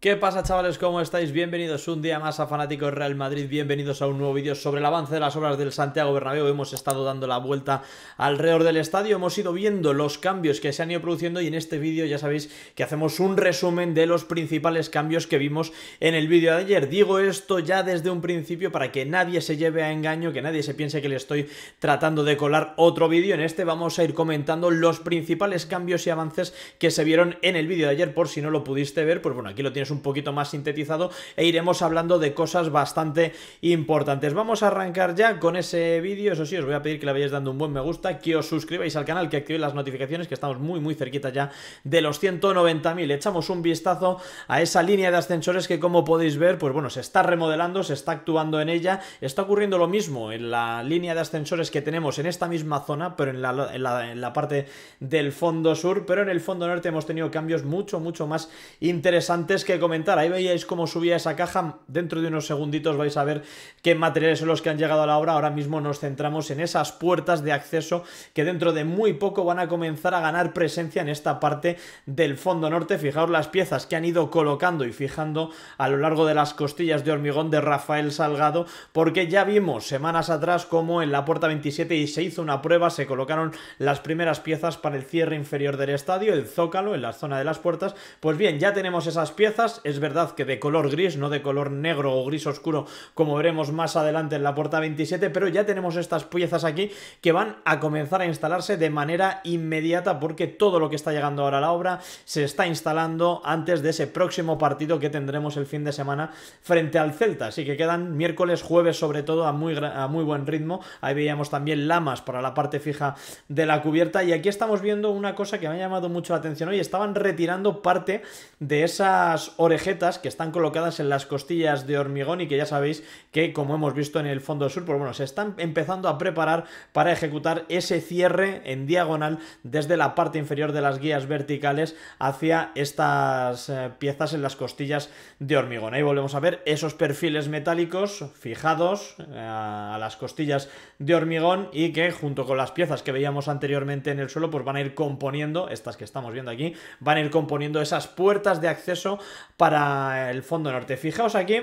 ¿Qué pasa chavales? ¿Cómo estáis? Bienvenidos un día más a Fanáticos Real Madrid, bienvenidos a un nuevo vídeo sobre el avance de las obras del Santiago Bernabéu. Hemos estado dando la vuelta alrededor del estadio, hemos ido viendo los cambios que se han ido produciendo y en este vídeo ya sabéis que hacemos un resumen de los principales cambios que vimos en el vídeo de ayer. Digo esto ya desde un principio para que nadie se lleve a engaño, que nadie se piense que le estoy tratando de colar otro vídeo. En este vamos a ir comentando los principales cambios y avances que se vieron en el vídeo de ayer, por si no lo pudiste ver, pues bueno, aquí lo tienes un poquito más sintetizado e iremos hablando de cosas bastante importantes. Vamos a arrancar ya con ese vídeo, eso sí, os voy a pedir que le vayáis dando un buen me gusta, que os suscribáis al canal, que activéis las notificaciones, que estamos muy muy cerquita ya de los 190.000. Echamos un vistazo a esa línea de ascensores que como podéis ver, pues bueno, se está remodelando, se está actuando en ella, está ocurriendo lo mismo en la línea de ascensores que tenemos en esta misma zona, pero en la, en la, en la parte del fondo sur, pero en el fondo norte hemos tenido cambios mucho, mucho más interesantes que comentar. Ahí veíais cómo subía esa caja. Dentro de unos segunditos vais a ver qué materiales son los que han llegado a la obra. Ahora mismo nos centramos en esas puertas de acceso que dentro de muy poco van a comenzar a ganar presencia en esta parte del fondo norte. Fijaos las piezas que han ido colocando y fijando a lo largo de las costillas de hormigón de Rafael Salgado, porque ya vimos semanas atrás cómo en la puerta 27 y se hizo una prueba, se colocaron las primeras piezas para el cierre inferior del estadio, el zócalo, en la zona de las puertas. Pues bien, ya tenemos esas piezas es verdad que de color gris, no de color negro o gris oscuro como veremos más adelante en la puerta 27, pero ya tenemos estas piezas aquí que van a comenzar a instalarse de manera inmediata porque todo lo que está llegando ahora a la obra se está instalando antes de ese próximo partido que tendremos el fin de semana frente al Celta, así que quedan miércoles, jueves sobre todo a muy, a muy buen ritmo, ahí veíamos también lamas para la parte fija de la cubierta y aquí estamos viendo una cosa que me ha llamado mucho la atención hoy, estaban retirando parte de esas orejetas que están colocadas en las costillas de hormigón y que ya sabéis que, como hemos visto en el fondo sur, pues bueno, se están empezando a preparar para ejecutar ese cierre en diagonal desde la parte inferior de las guías verticales hacia estas eh, piezas en las costillas de hormigón. Ahí volvemos a ver esos perfiles metálicos fijados eh, a las costillas de hormigón y que junto con las piezas que veíamos anteriormente en el suelo, pues van a ir componiendo, estas que estamos viendo aquí, van a ir componiendo esas puertas de acceso para el fondo norte. Fijaos aquí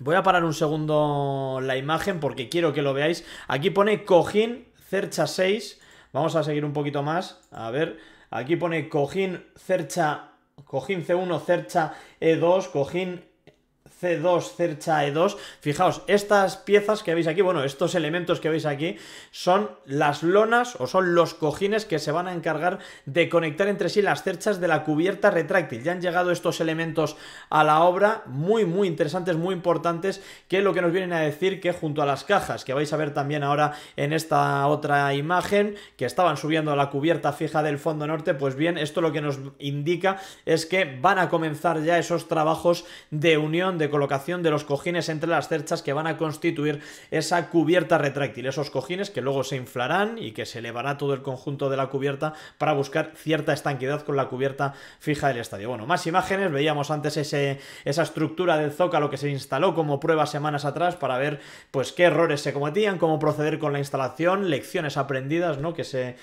Voy a parar un segundo la imagen porque quiero que lo veáis. Aquí pone cojín cercha 6. Vamos a seguir un poquito más. A ver, aquí pone cojín cercha, cojín C1, cercha E2, cojín C2, cercha E2. Fijaos, estas piezas que veis aquí, bueno, estos elementos que veis aquí, son las lonas o son los cojines que se van a encargar de conectar entre sí las cerchas de la cubierta retráctil. Ya han llegado estos elementos a la obra, muy, muy interesantes, muy importantes, que es lo que nos vienen a decir que junto a las cajas, que vais a ver también ahora en esta otra imagen, que estaban subiendo a la cubierta fija del fondo norte, pues bien, esto lo que nos indica es que van a comenzar ya esos trabajos de unión, de colocación de los cojines entre las cerchas que van a constituir esa cubierta retráctil, esos cojines que luego se inflarán y que se elevará todo el conjunto de la cubierta para buscar cierta estanquidad con la cubierta fija del estadio. Bueno, más imágenes, veíamos antes ese, esa estructura del zócalo que se instaló como prueba semanas atrás para ver pues qué errores se cometían, cómo proceder con la instalación, lecciones aprendidas ¿no? que se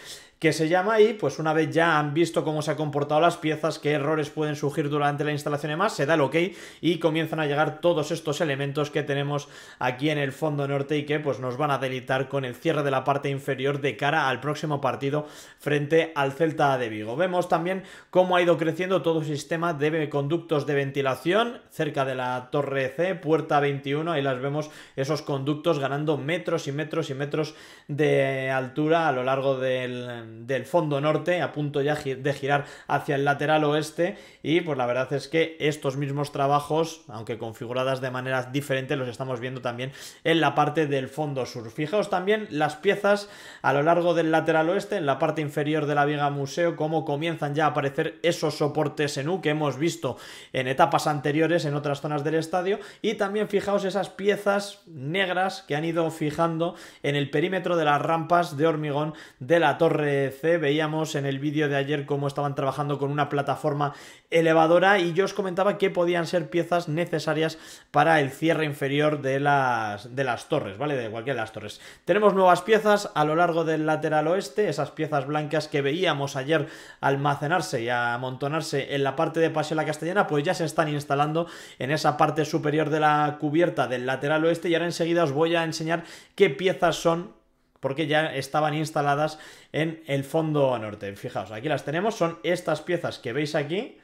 que se llama y pues una vez ya han visto cómo se han comportado las piezas, qué errores pueden surgir durante la instalación y demás, se da el ok y comienzan a llegar todos estos elementos que tenemos aquí en el fondo norte y que pues nos van a delitar con el cierre de la parte inferior de cara al próximo partido frente al Celta de Vigo. Vemos también cómo ha ido creciendo todo el sistema de conductos de ventilación cerca de la torre C, puerta 21, ahí las vemos esos conductos ganando metros y metros y metros de altura a lo largo del del fondo norte, a punto ya de girar hacia el lateral oeste y pues la verdad es que estos mismos trabajos, aunque configuradas de manera diferente los estamos viendo también en la parte del fondo sur. Fijaos también las piezas a lo largo del lateral oeste, en la parte inferior de la viga museo, como comienzan ya a aparecer esos soportes en U que hemos visto en etapas anteriores en otras zonas del estadio y también fijaos esas piezas negras que han ido fijando en el perímetro de las rampas de hormigón de la torre Veíamos en el vídeo de ayer cómo estaban trabajando con una plataforma elevadora y yo os comentaba que podían ser piezas necesarias para el cierre inferior de las, de las torres, ¿vale? De cualquiera de las torres. Tenemos nuevas piezas a lo largo del lateral oeste, esas piezas blancas que veíamos ayer almacenarse y amontonarse en la parte de Paseo la Castellana, pues ya se están instalando en esa parte superior de la cubierta del lateral oeste y ahora enseguida os voy a enseñar qué piezas son porque ya estaban instaladas en el fondo norte. Fijaos, aquí las tenemos, son estas piezas que veis aquí,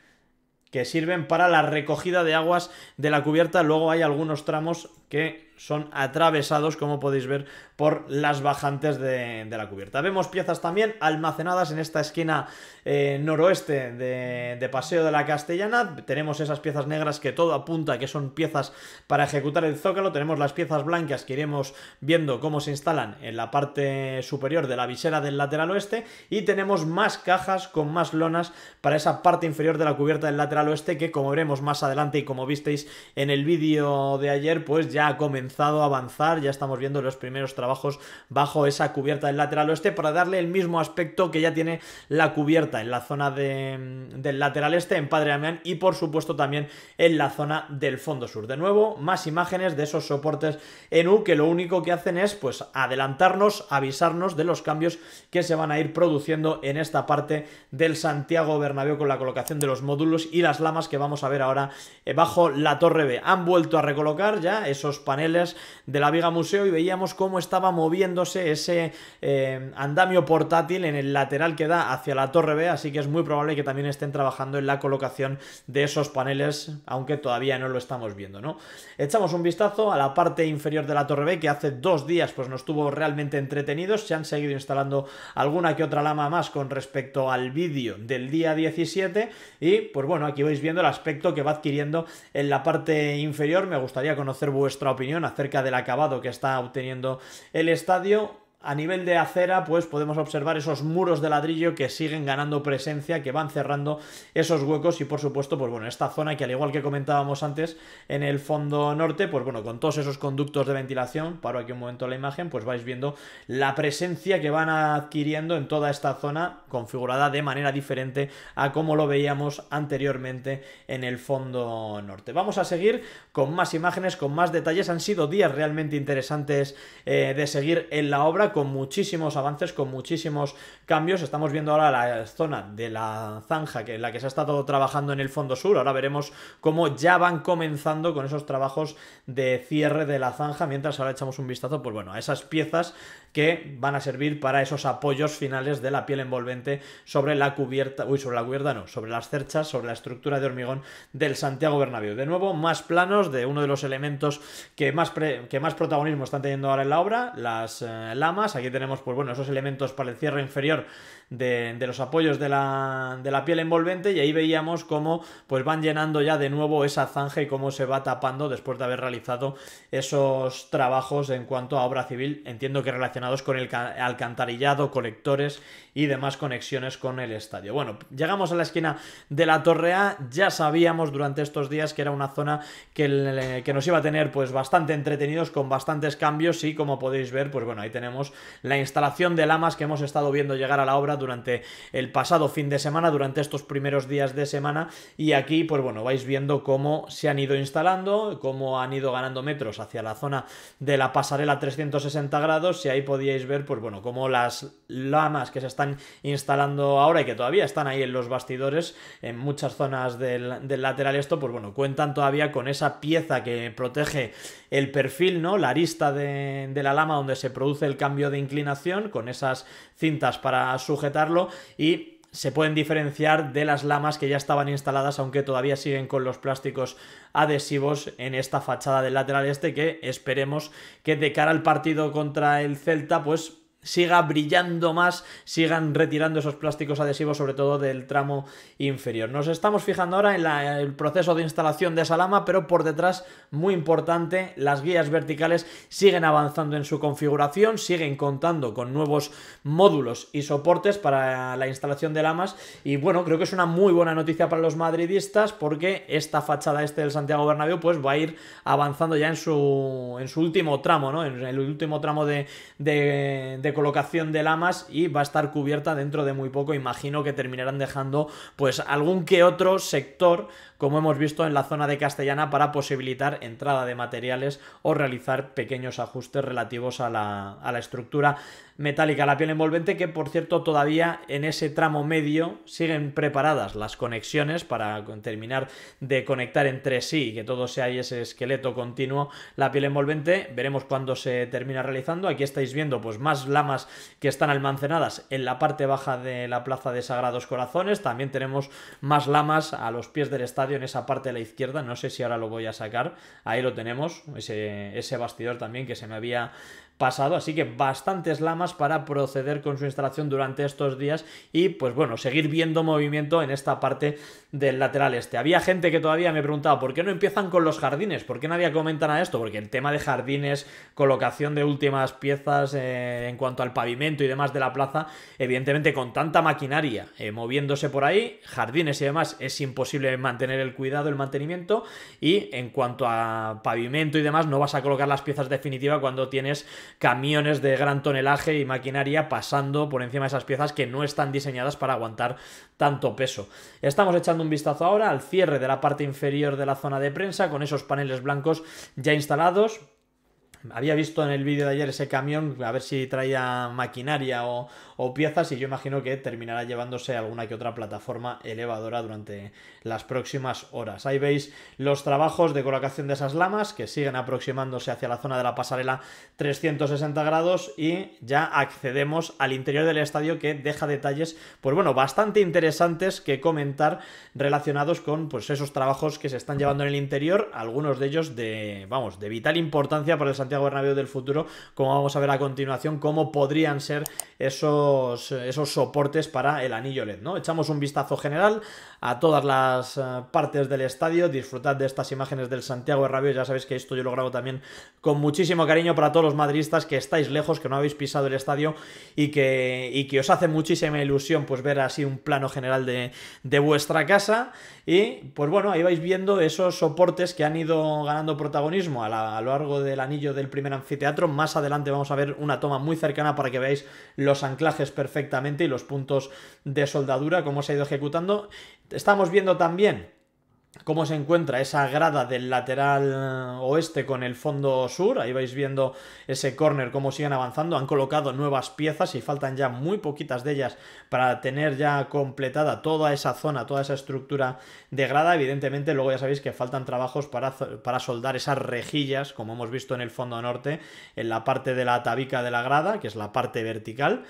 que sirven para la recogida de aguas de la cubierta. Luego hay algunos tramos que son atravesados, como podéis ver, por las bajantes de, la cubierta. Vemos piezas también almacenadas en esta esquina eh, noroeste de, de, Paseo de la Castellana. Tenemos esas piezas negras que todo apunta que son piezas para ejecutar el zócalo. Tenemos las piezas blancas que iremos viendo cómo se instalan en la parte superior de la visera del lateral oeste. Y tenemos más cajas con más lonas para esa parte inferior de la cubierta del lateral oeste que, como veremos más adelante y como visteis en el vídeo de ayer, pues ya ha comenzado a avanzar, ya estamos viendo los primeros trabajos bajo esa cubierta del lateral oeste para darle el mismo aspecto que ya tiene la cubierta en la zona mm, del lateral este, en Padre Damián y por supuesto también en la zona del fondo sur. De nuevo, más imágenes de esos soportes en U que lo único que hacen es pues adelantarnos, avisarnos de los cambios que se van a ir produciendo en esta parte del Santiago Bernabéu con la colocación de los módulos y las lamas que vamos a ver ahora eh, bajo la torre B. Han vuelto a recolocar ya esos paneles de la viga museo y veíamos cómo estaba moviéndose ese eh, andamio portátil en el lateral que da hacia la torre B, así que es muy probable que también estén trabajando en la colocación de esos paneles, aunque todavía no lo estamos viendo, ¿no? Echamos un vistazo a la parte inferior de la torre B, que hace dos días pues nos estuvo realmente entretenidos, se han seguido instalando alguna que otra lama más con respecto al vídeo del día 17 y pues bueno, aquí vais viendo el aspecto que va adquiriendo en la parte inferior, me gustaría conocer vuestro opinión acerca del acabado que está obteniendo el estadio a nivel de acera, pues podemos observar esos muros de ladrillo que siguen ganando presencia, que van cerrando esos huecos y por supuesto, pues bueno, esta zona que al igual que comentábamos antes en el fondo norte, pues bueno, con todos esos conductos de ventilación, paro aquí un momento la imagen, pues vais viendo la presencia que van adquiriendo en toda esta zona configurada de manera diferente a como lo veíamos anteriormente en el fondo norte. Vamos a seguir con más imágenes, con más detalles. Han sido días realmente interesantes eh, de seguir en la obra con muchísimos avances, con muchísimos cambios. Estamos viendo ahora la zona de la zanja que en la que se ha estado trabajando en el fondo sur. Ahora veremos cómo ya van comenzando con esos trabajos de cierre de la zanja, mientras ahora echamos un vistazo, pues bueno, a esas piezas que van a servir para esos apoyos finales de la piel envolvente sobre la cubierta, uy, sobre la cubierta no, sobre las cerchas, sobre la estructura de hormigón del Santiago Bernabéu. De nuevo, más planos de uno de los elementos que más, que más protagonismo están teniendo ahora en la obra, las eh, lamas Aquí tenemos, pues bueno, esos elementos para el cierre inferior de, los apoyos de la, piel envolvente y ahí veíamos cómo pues van llenando ya de nuevo esa zanja y cómo se va tapando después de haber realizado esos trabajos en cuanto a obra civil, entiendo que relacionados con el alcantarillado, colectores y demás conexiones con el estadio. Bueno, llegamos a la esquina de la Torre A, ya sabíamos durante estos días que era una zona que, eh, que nos iba a tener pues bastante entretenidos con bastantes cambios y como podéis ver, pues bueno, ahí tenemos la instalación de lamas que hemos estado viendo llegar a la obra durante el pasado fin de semana, durante estos primeros días de semana. Y aquí, pues bueno, vais viendo cómo se han ido instalando, cómo han ido ganando metros hacia la zona de la pasarela 360 grados. Y ahí podíais ver, pues bueno, cómo las lamas que se están instalando ahora y que todavía están ahí en los bastidores, en muchas zonas del, lateral, esto, pues bueno, cuentan todavía con esa pieza que protege el perfil, ¿no? La arista de la lama donde se produce el cambio de inclinación, con esas cintas para sujetar y se pueden diferenciar de las lamas que ya estaban instaladas, aunque todavía siguen con los plásticos adhesivos en esta fachada del lateral este, que esperemos que de cara al partido contra el Celta, pues siga brillando más, sigan retirando esos plásticos adhesivos, sobre todo del tramo inferior. Nos estamos fijando ahora en el proceso de instalación de esa lama, pero por detrás, muy importante, las guías verticales siguen avanzando en su configuración, siguen contando con nuevos módulos y soportes para la instalación de lamas, y bueno, creo que es una muy buena noticia para los madridistas, porque esta fachada este del Santiago Bernabéu, pues va a ir avanzando ya en su, en su último tramo, ¿no? En el último tramo de, de, de colocación de lamas y va a estar cubierta dentro de muy poco. Imagino que terminarán dejando pues algún que otro sector como hemos visto en la zona de Castellana, para posibilitar entrada de materiales o realizar pequeños ajustes relativos a la, estructura metálica, la piel envolvente, que por cierto todavía en ese tramo medio siguen preparadas las conexiones para terminar de conectar entre sí y que todo sea ese esqueleto continuo, la piel envolvente, veremos cuándo se termina realizando, aquí estáis viendo pues más lamas que están almacenadas en la parte baja de la plaza de Sagrados Corazones, también tenemos más lamas a los pies del estadio en esa parte de la izquierda. No sé si ahora lo voy a sacar. Ahí lo tenemos, ese, ese bastidor también que se me había pasado, así que bastantes lamas para proceder con su instalación durante estos días y pues bueno, seguir viendo movimiento en esta parte del lateral este. Había gente que todavía me preguntaba por qué no empiezan con los jardines, por qué nadie comenta nada esto, porque el tema de jardines, colocación de últimas piezas eh, en cuanto al pavimento y demás de la plaza, evidentemente con tanta maquinaria eh, moviéndose por ahí, jardines y demás, es imposible mantener el cuidado, el mantenimiento y en cuanto a pavimento y demás, no vas a colocar las piezas definitivas cuando tienes camiones de gran tonelaje y maquinaria pasando por encima de esas piezas que no están diseñadas para aguantar tanto peso. Estamos echando un vistazo ahora al cierre de la parte inferior de la zona de prensa con esos paneles blancos ya instalados había visto en el vídeo de ayer ese camión, a ver si traía maquinaria o, piezas y yo imagino que terminará llevándose alguna que otra plataforma elevadora durante las próximas horas. Ahí veis los trabajos de colocación de esas lamas que siguen aproximándose hacia la zona de la pasarela 360 grados y ya accedemos al interior del estadio que deja detalles, pues bueno, bastante interesantes que comentar relacionados con pues esos trabajos que se están llevando en el interior, algunos de ellos de, vamos, de vital importancia para el Santiago Bernabéu del futuro, como vamos a ver a continuación, cómo podrían ser esos, esos soportes para el anillo LED, ¿no? Echamos un vistazo general a todas las eh, partes del estadio, disfrutad de estas imágenes del Santiago Bernabéu, ya sabéis que esto yo lo grabo también con muchísimo cariño para todos los madridistas que estáis lejos, que no habéis pisado el estadio y que, que os hace muchísima ilusión pues ver así un plano general de, de vuestra casa y pues bueno, ahí vais viendo esos soportes que han ido ganando protagonismo a, lo largo del anillo del primer anfiteatro. Más adelante vamos a ver una toma muy cercana para que veáis los anclajes perfectamente y los puntos de soldadura, cómo se ha ido ejecutando. Estamos viendo también cómo se encuentra esa grada del lateral eh, oeste con el fondo sur. Ahí vais viendo ese corner, cómo siguen avanzando. Han colocado nuevas piezas y faltan ya muy poquitas de ellas para tener ya completada toda esa zona, toda esa estructura de grada. Evidentemente, luego ya sabéis que faltan trabajos para, para soldar esas rejillas, como hemos visto en el fondo norte, en la parte de la tabica de la grada, que es la parte vertical.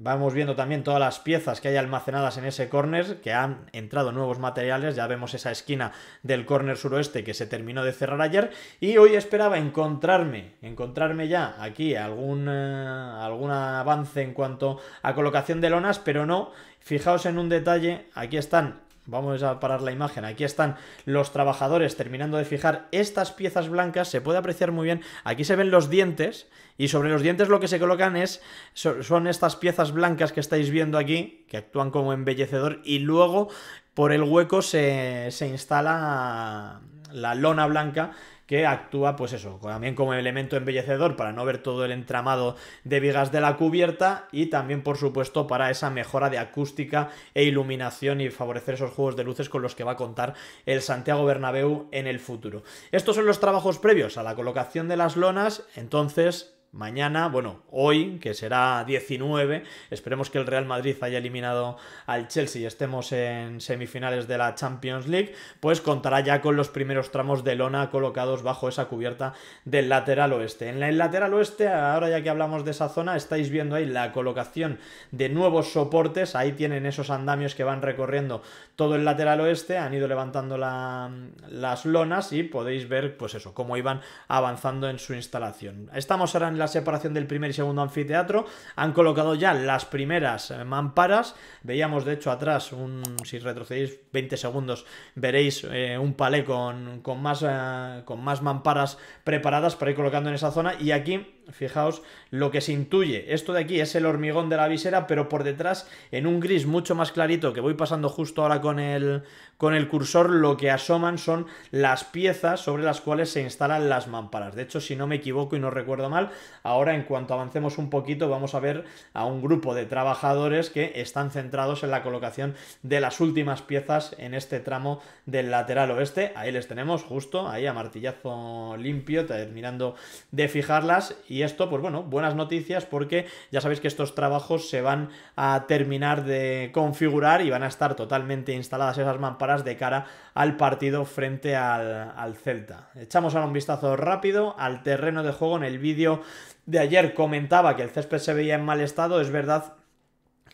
Vamos viendo también todas las piezas que hay almacenadas en ese corner, que han entrado nuevos materiales, ya vemos esa esquina del corner suroeste que se terminó de cerrar ayer, y hoy esperaba encontrarme, encontrarme ya aquí algún, eh, algún avance en cuanto a colocación de lonas, pero no, fijaos en un detalle, aquí están Vamos a parar la imagen. Aquí están los trabajadores terminando de fijar estas piezas blancas. Se puede apreciar muy bien. Aquí se ven los dientes y sobre los dientes lo que se colocan es son estas piezas blancas que estáis viendo aquí, que actúan como embellecedor y luego por el hueco se, se instala la lona blanca que actúa, pues eso, también como elemento embellecedor para no ver todo el entramado de vigas de la cubierta y también, por supuesto, para esa mejora de acústica e iluminación y favorecer esos juegos de luces con los que va a contar el Santiago Bernabéu en el futuro. Estos son los trabajos previos a la colocación de las lonas, entonces mañana, bueno, hoy, que será 19, esperemos que el Real Madrid haya eliminado al Chelsea y estemos en semifinales de la Champions League, pues contará ya con los primeros tramos de lona colocados bajo esa cubierta del lateral oeste. En el lateral oeste, ahora ya que hablamos de esa zona, estáis viendo ahí la colocación de nuevos soportes, ahí tienen esos andamios que van recorriendo todo el lateral oeste, han ido levantando las lonas y podéis ver, pues eso, cómo iban avanzando en su instalación. Estamos ahora en la separación del primer y segundo anfiteatro. Han colocado ya las primeras eh, mamparas. Veíamos, de hecho, atrás, un, si retrocedéis 20 segundos, veréis eh, un palé con, más, eh, con más mamparas preparadas para ir colocando en esa zona. Y aquí Fijaos lo que se intuye. Esto de aquí es el hormigón de la visera, pero por detrás, en un gris mucho más clarito que voy pasando justo ahora con el, con el cursor, lo que asoman son las piezas sobre las cuales se instalan las mamparas. De hecho, si no me equivoco y no recuerdo mal, ahora en cuanto avancemos un poquito vamos a ver a un grupo de trabajadores que están centrados en la colocación de las últimas piezas en este tramo del lateral oeste. Ahí les tenemos justo, ahí a martillazo limpio, terminando de fijarlas y y esto, pues bueno, buenas noticias porque ya sabéis que estos trabajos se van a terminar de configurar y van a estar totalmente instaladas esas mamparas de cara al partido frente al, Celta. Echamos ahora un vistazo rápido al terreno de juego en el vídeo de ayer comentaba que el césped se veía en mal estado, es verdad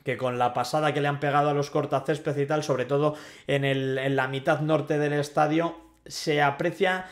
que con la pasada que le han pegado a los cortacésped y tal, sobre todo en, en la mitad norte del estadio, se aprecia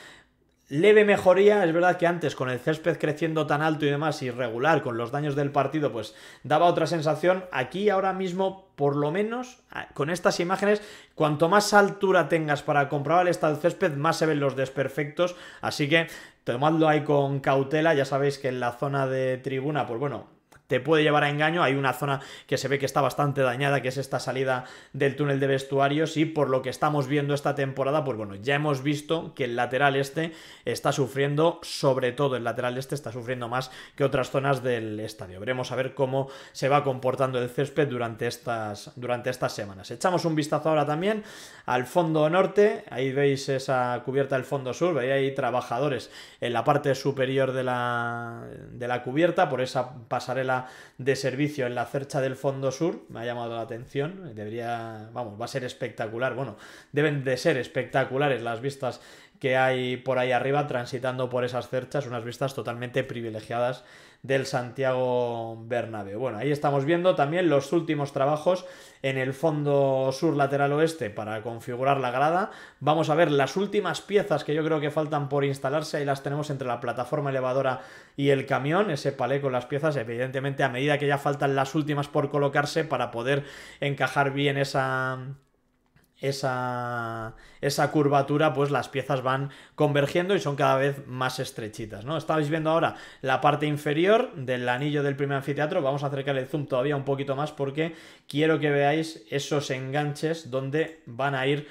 leve mejoría. Es verdad que antes, con el césped creciendo tan alto y demás, irregular, con los daños del partido, pues daba otra sensación. Aquí ahora mismo, por lo menos, con estas imágenes, cuanto más altura tengas para comprobar el estado del césped, más se ven los desperfectos. Así que tomadlo ahí con cautela. Ya sabéis que en la zona de tribuna, pues bueno, te puede llevar a engaño. Hay una zona que se ve que está bastante dañada, que es esta salida del túnel de vestuarios y por lo que estamos viendo esta temporada, pues bueno, ya hemos visto que el lateral este está sufriendo, sobre todo el lateral este está sufriendo más que otras zonas del estadio. Veremos a ver cómo se va comportando el césped durante estas, durante estas semanas. Echamos un vistazo ahora también al fondo norte, ahí veis esa cubierta del fondo sur, veis ahí trabajadores en la parte superior de la cubierta, por esa pasarela de servicio en la cercha del Fondo Sur, me ha llamado la atención, debería, vamos, va a ser espectacular, bueno, deben de ser espectaculares las vistas que hay por ahí arriba transitando por esas cerchas, unas vistas totalmente privilegiadas del Santiago Bernabéu. Bueno, ahí estamos viendo también los últimos trabajos en el fondo sur lateral oeste para configurar la grada. Vamos a ver las últimas piezas que yo creo que faltan por instalarse. Ahí las tenemos entre la plataforma elevadora y el camión, ese palé con las piezas. Evidentemente, a medida que ya faltan las últimas por colocarse para poder encajar bien esa esa, esa curvatura, pues las piezas van convergiendo y son cada vez más estrechitas, ¿no? Estáis viendo ahora la parte inferior del anillo del primer anfiteatro, vamos a acercar el zoom todavía un poquito más porque quiero que veáis esos enganches donde van a ir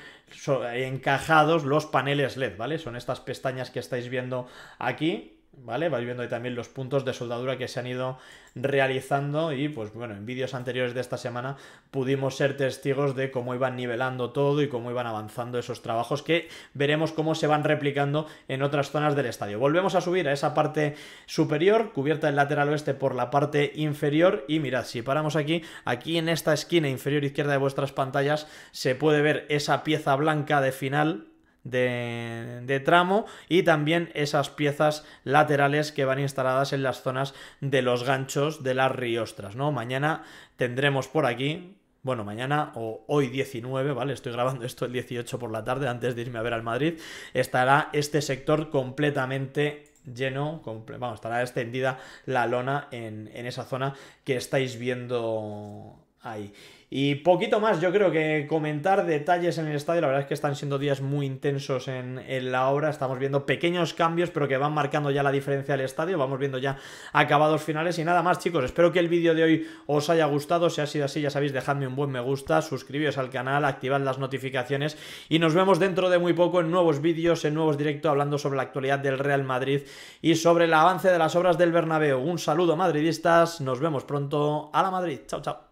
encajados los paneles LED, ¿vale? Son estas pestañas que estáis viendo aquí, ¿vale? Vais viendo ahí también los puntos de soldadura que se han ido realizando y pues bueno, en vídeos anteriores de esta semana pudimos ser testigos de cómo iban nivelando todo y cómo iban avanzando esos trabajos que veremos cómo se van replicando en otras zonas del estadio. Volvemos a subir a esa parte superior, cubierta el lateral oeste por la parte inferior y mirad, si paramos aquí, aquí en esta esquina inferior izquierda de vuestras pantallas se puede ver esa pieza blanca de final de, tramo y también esas piezas laterales que van instaladas en las zonas de los ganchos de las riostras, ¿no? Mañana tendremos por aquí, bueno, mañana o hoy 19, ¿vale? Estoy grabando esto el 18 por la tarde antes de irme a ver al Madrid, estará este sector completamente lleno, vamos, estará extendida la lona en, en esa zona que estáis viendo ahí. Y poquito más, yo creo que comentar detalles en el estadio. La verdad es que están siendo días muy intensos en, la obra. Estamos viendo pequeños cambios, pero que van marcando ya la diferencia del estadio. Vamos viendo ya acabados finales. Y nada más, chicos. Espero que el vídeo de hoy os haya gustado. Si ha sido así, ya sabéis, dejadme un buen me gusta, suscribíos al canal, activad las notificaciones. Y nos vemos dentro de muy poco en nuevos vídeos, en nuevos directos, hablando sobre la actualidad del Real Madrid y sobre el avance de las obras del Bernabéu. Un saludo, madridistas. Nos vemos pronto. A la Madrid. Chao, chao.